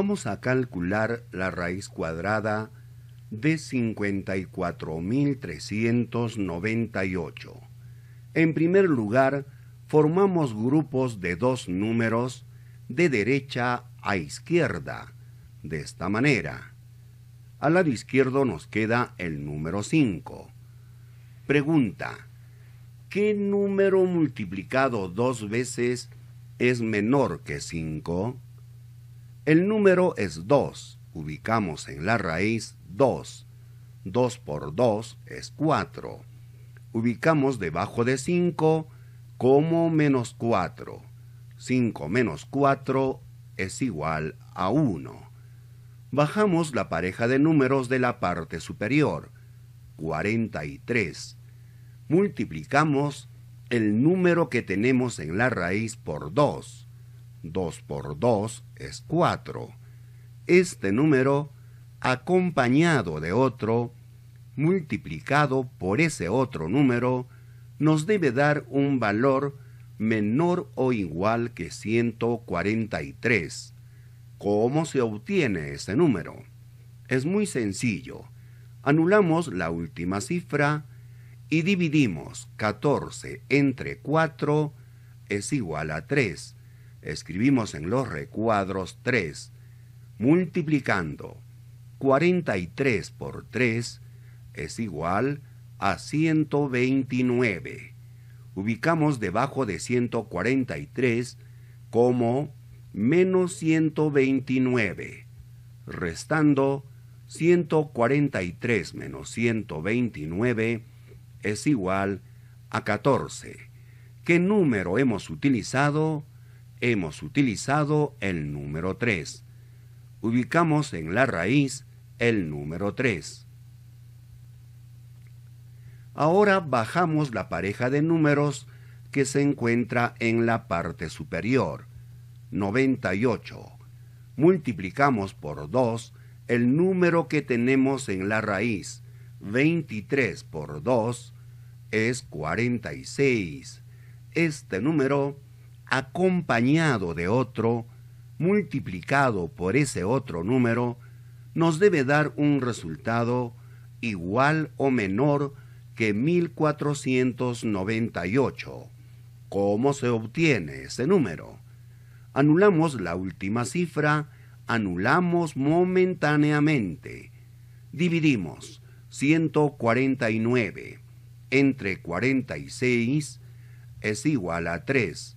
vamos a calcular la raíz cuadrada de 54.398. En primer lugar, formamos grupos de dos números de derecha a izquierda, de esta manera. Al lado izquierdo nos queda el número 5. Pregunta, ¿qué número multiplicado dos veces es menor que 5? El número es 2. Ubicamos en la raíz 2. 2 por 2 es 4. Ubicamos debajo de 5 como menos 4. 5 menos 4 es igual a 1. Bajamos la pareja de números de la parte superior. 43. Multiplicamos el número que tenemos en la raíz por 2. 2 por 2 es 4. Este número, acompañado de otro, multiplicado por ese otro número, nos debe dar un valor menor o igual que 143. ¿Cómo se obtiene ese número? Es muy sencillo. Anulamos la última cifra y dividimos 14 entre 4 es igual a 3 escribimos en los recuadros 3, multiplicando 43 por 3 es igual a 129. Ubicamos debajo de 143 como menos 129, restando 143 menos 129 es igual a 14. ¿Qué número hemos utilizado? hemos utilizado el número 3. Ubicamos en la raíz el número 3. Ahora bajamos la pareja de números que se encuentra en la parte superior, 98. Multiplicamos por 2 el número que tenemos en la raíz, 23 por 2 es 46. Este número acompañado de otro, multiplicado por ese otro número, nos debe dar un resultado igual o menor que 1498. ¿Cómo se obtiene ese número? Anulamos la última cifra, anulamos momentáneamente. Dividimos 149 entre 46 es igual a 3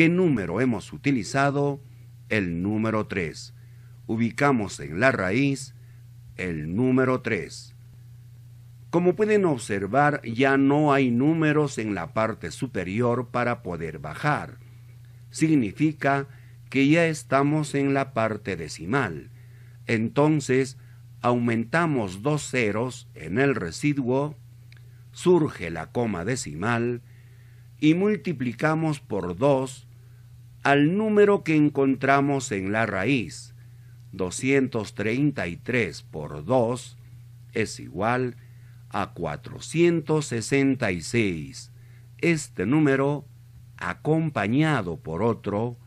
¿Qué número hemos utilizado? El número 3. Ubicamos en la raíz el número 3. Como pueden observar, ya no hay números en la parte superior para poder bajar. Significa que ya estamos en la parte decimal. Entonces, aumentamos dos ceros en el residuo, surge la coma decimal y multiplicamos por 2 al número que encontramos en la raíz. 233 por 2 es igual a 466. Este número, acompañado por otro,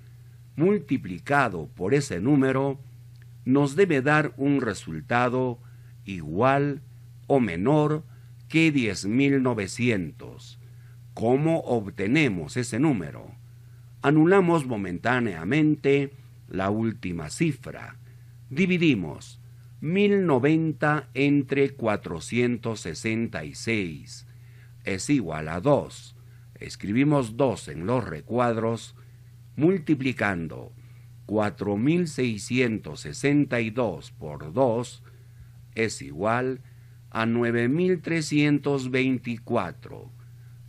multiplicado por ese número, nos debe dar un resultado igual o menor que 10.900. ¿Cómo obtenemos ese número? Anulamos momentáneamente la última cifra. Dividimos 1090 entre 466 es igual a 2. Escribimos 2 en los recuadros multiplicando 4662 por 2 es igual a 9324.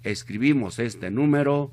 Escribimos este número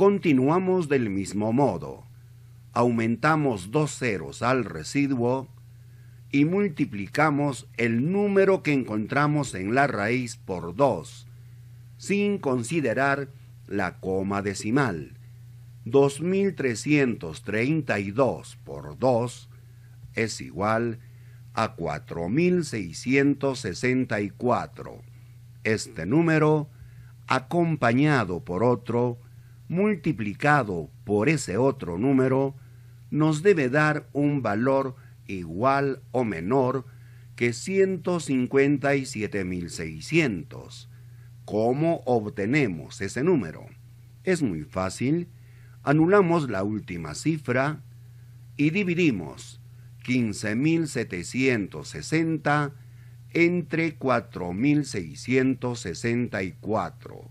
continuamos del mismo modo. Aumentamos dos ceros al residuo y multiplicamos el número que encontramos en la raíz por 2, sin considerar la coma decimal. 2332 por 2 es igual a 4664. Este número, acompañado por otro, multiplicado por ese otro número nos debe dar un valor igual o menor que 157.600. ¿Cómo obtenemos ese número? Es muy fácil. Anulamos la última cifra y dividimos 15.760 entre 4.664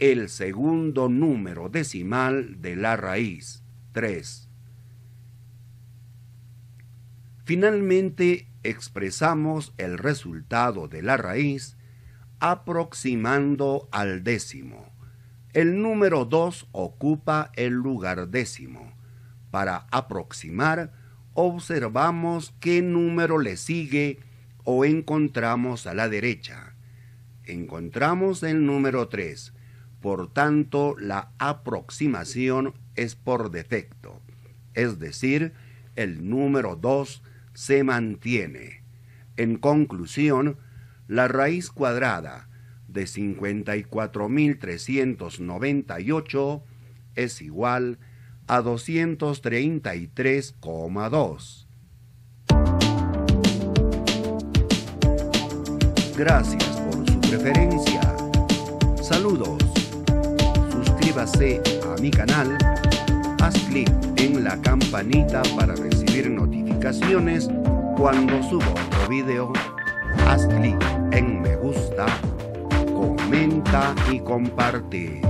el segundo número decimal de la raíz, 3. Finalmente, expresamos el resultado de la raíz aproximando al décimo. El número 2 ocupa el lugar décimo. Para aproximar, observamos qué número le sigue o encontramos a la derecha. Encontramos el número 3, por tanto, la aproximación es por defecto, es decir, el número 2 se mantiene. En conclusión, la raíz cuadrada de 54.398 es igual a 233,2. Gracias por su preferencia. Saludos suscríbase a mi canal, haz clic en la campanita para recibir notificaciones cuando subo otro video, haz clic en me gusta, comenta y comparte.